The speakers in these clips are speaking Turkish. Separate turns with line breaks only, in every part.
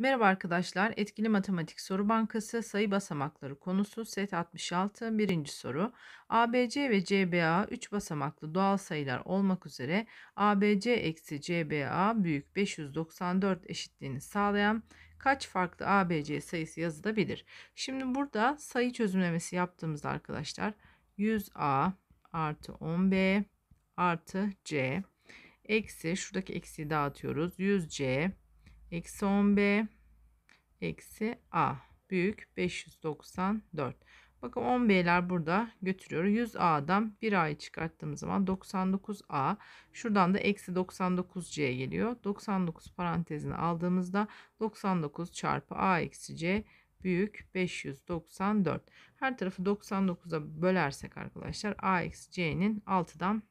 Merhaba arkadaşlar. Etkili Matematik Soru Bankası sayı basamakları konusu set 66 birinci soru. ABC ve CBA 3 basamaklı doğal sayılar olmak üzere ABC eksi CBA büyük 594 eşitliğini sağlayan kaç farklı ABC sayısı yazılabilir? Şimdi burada sayı çözümlemesi yaptığımızda arkadaşlar 100A artı 10B artı C eksi şuradaki eksiyi dağıtıyoruz 100C Eksi 10B eksi A büyük 594. Bakın 10B'ler burada götürüyor. 100A'dan 1A'yı çıkarttığımız zaman 99A. Şuradan da eksi 99C geliyor. 99 parantezini aldığımızda 99 çarpı A eksi C büyük 594. Her tarafı 99'a bölersek arkadaşlar A eksi C'nin 6'dan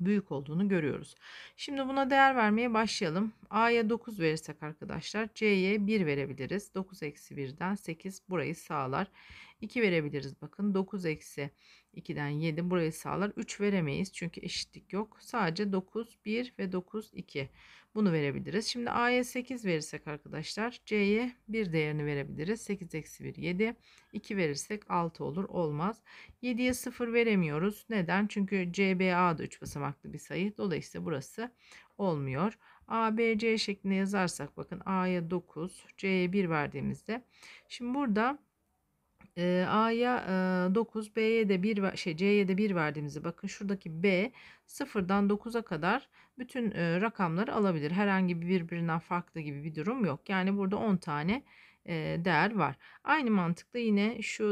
büyük olduğunu görüyoruz. Şimdi buna değer vermeye başlayalım. A'ya 9 verirsek arkadaşlar C'ye 1 verebiliriz. 9 eksi 1'den 8 burayı sağlar. 2 verebiliriz. Bakın 9 eksi 2'den 7 burayı sağlar. 3 veremeyiz çünkü eşitlik yok. Sadece 9 1 ve 9 2 bunu verebiliriz. Şimdi A'ya 8 verirsek arkadaşlar C'ye 1 değerini verebiliriz. 8 eksi 1 7 2 verirsek 6 olur olmaz. 7'ye 0 veremiyoruz. Neden? Çünkü CBA da 3 basamaklı bir sayı. Dolayısıyla burası olmuyor. ABC şeklinde yazarsak bakın A'ya 9, C'ye 1 verdiğimizde. Şimdi burada e, A'ya e, 9, B'ye de 1 şey C'ye de 1 verdiğimizi bakın şuradaki B 0'dan 9'a kadar bütün e, rakamları alabilir. Herhangi bir birbirinden farklı gibi bir durum yok. Yani burada 10 tane e, değer var. Aynı mantıkla yine şu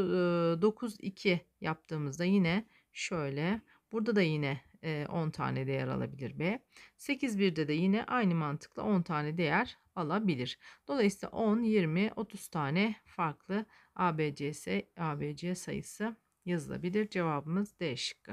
e, 9 2 yaptığımızda yine şöyle burada da yine 10 tane değer alabilir B. 8 1'de de yine aynı mantıkla 10 tane değer alabilir. Dolayısıyla 10, 20, 30 tane farklı ABCS, ABC sayısı yazılabilir. Cevabımız D şıkkı.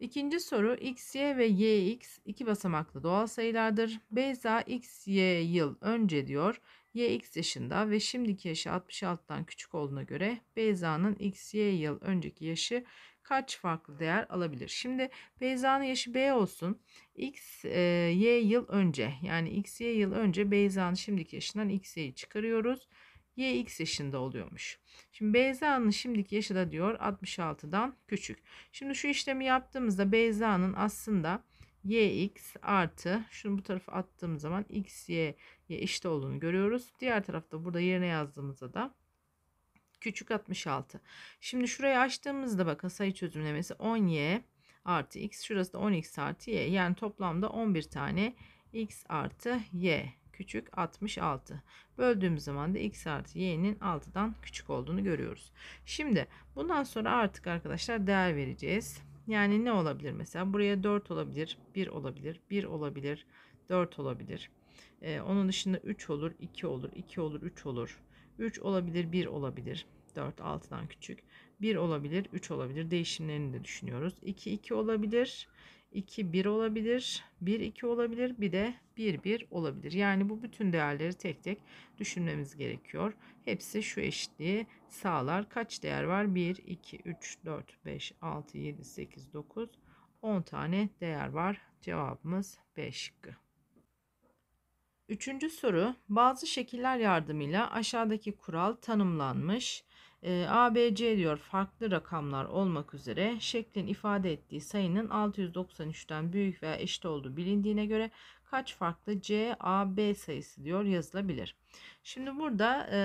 İkinci soru x, y ve yx iki basamaklı doğal sayılardır. Beyza x, y yıl önce diyor yx yaşında ve şimdiki yaşı 66'dan küçük olduğuna göre Beyza'nın x, y yıl önceki yaşı kaç farklı değer alabilir? Şimdi Beyza'nın yaşı B olsun. X, e, Y yıl önce yani X, Y yıl önce Beyza'nın şimdiki yaşından X'i çıkarıyoruz. Yx x yaşında oluyormuş. Şimdi Beyza'nın şimdiki yaşı da diyor 66'dan küçük. Şimdi şu işlemi yaptığımızda Beyza'nın aslında yx artı şunu bu tarafa attığım zaman x y eşit olduğunu görüyoruz. Diğer tarafta burada yerine yazdığımızda da küçük 66. Şimdi şurayı açtığımızda bakın sayı çözümlemesi 10y artı x şurası da 10x artı y yani toplamda 11 tane x artı y küçük 66. Böldüğümüz zaman da x artı y'nin 6'dan küçük olduğunu görüyoruz. Şimdi bundan sonra artık arkadaşlar değer vereceğiz. Yani ne olabilir mesela? Buraya 4 olabilir, 1 olabilir, 1 olabilir, 4 olabilir. Ee, onun dışında 3 olur, 2 olur, 2 olur, 3 olur. 3 olabilir, 1 olabilir. 4 6'dan küçük. 1 olabilir, 3 olabilir. Değişimlerini de düşünüyoruz. 2 2 olabilir. 2 1 olabilir, 1 2 olabilir, bir de 1 1 olabilir. Yani bu bütün değerleri tek tek düşünmemiz gerekiyor. Hepsi şu eşitliği sağlar. Kaç değer var? 1 2 3 4 5 6 7 8 9 10 tane değer var. Cevabımız B şıkkı. Üçüncü soru bazı şekiller yardımıyla aşağıdaki kural tanımlanmış e, ee, ABC diyor farklı rakamlar olmak üzere şeklin ifade ettiği sayının 693'ten büyük veya eşit olduğu bilindiğine göre kaç farklı C, A, B sayısı diyor yazılabilir. Şimdi burada e,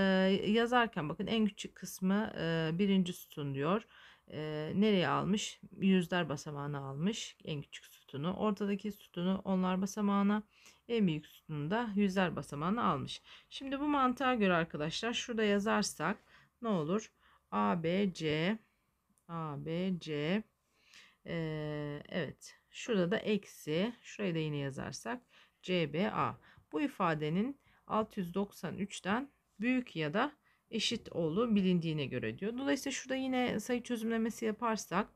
yazarken bakın en küçük kısmı e, birinci sütun diyor. E, nereye almış? Yüzler basamağına almış en küçük sütunu. Ortadaki sütunu onlar basamağına, en büyük sütunu da yüzler basamağına almış. Şimdi bu mantığa göre arkadaşlar şurada yazarsak ne olur? A B C ABC ABC ee, evet şurada da eksi şurayı da yine yazarsak C B A bu ifadenin 693'ten büyük ya da eşit olduğu bilindiğine göre diyor. Dolayısıyla şurada yine sayı çözümlemesi yaparsak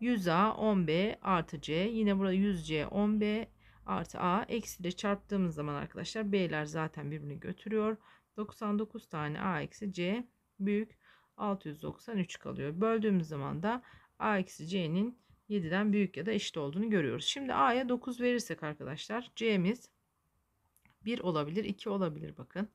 100A 10B artı C yine burada 100C 10B artı A eksi de çarptığımız zaman arkadaşlar B'ler zaten birbirini götürüyor. 99 tane A eksi C büyük 693 kalıyor. Böldüğümüz zaman da a eksi c'nin 7'den büyük ya da eşit olduğunu görüyoruz. Şimdi a'ya 9 verirsek arkadaşlar c'miz 1 olabilir 2 olabilir bakın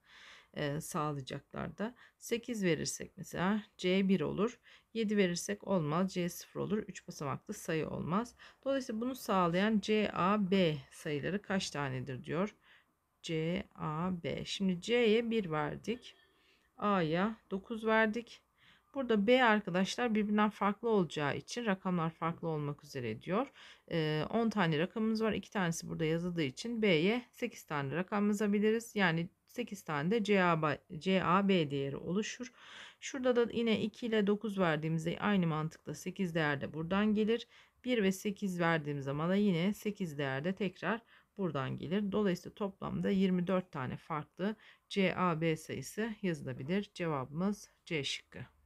e, ee, sağlayacaklarda. 8 verirsek mesela C 1 olur. 7 verirsek olmaz. C 0 olur. 3 basamaklı sayı olmaz. Dolayısıyla bunu sağlayan C, A, B sayıları kaç tanedir diyor. C, A, B. Şimdi C'ye 1 verdik. A'ya 9 verdik. Burada B arkadaşlar birbirinden farklı olacağı için rakamlar farklı olmak üzere diyor. 10 tane rakamımız var. 2 tanesi burada yazıldığı için B'ye 8 tane rakam yazabiliriz. Yani 8 tane de CAB, CAB değeri oluşur. Şurada da yine 2 ile 9 verdiğimizde aynı mantıkla 8 değer de buradan gelir. 1 ve 8 verdiğim zaman da yine 8 değer de tekrar buradan gelir. Dolayısıyla toplamda 24 tane farklı CAB sayısı yazılabilir. Cevabımız C şıkkı.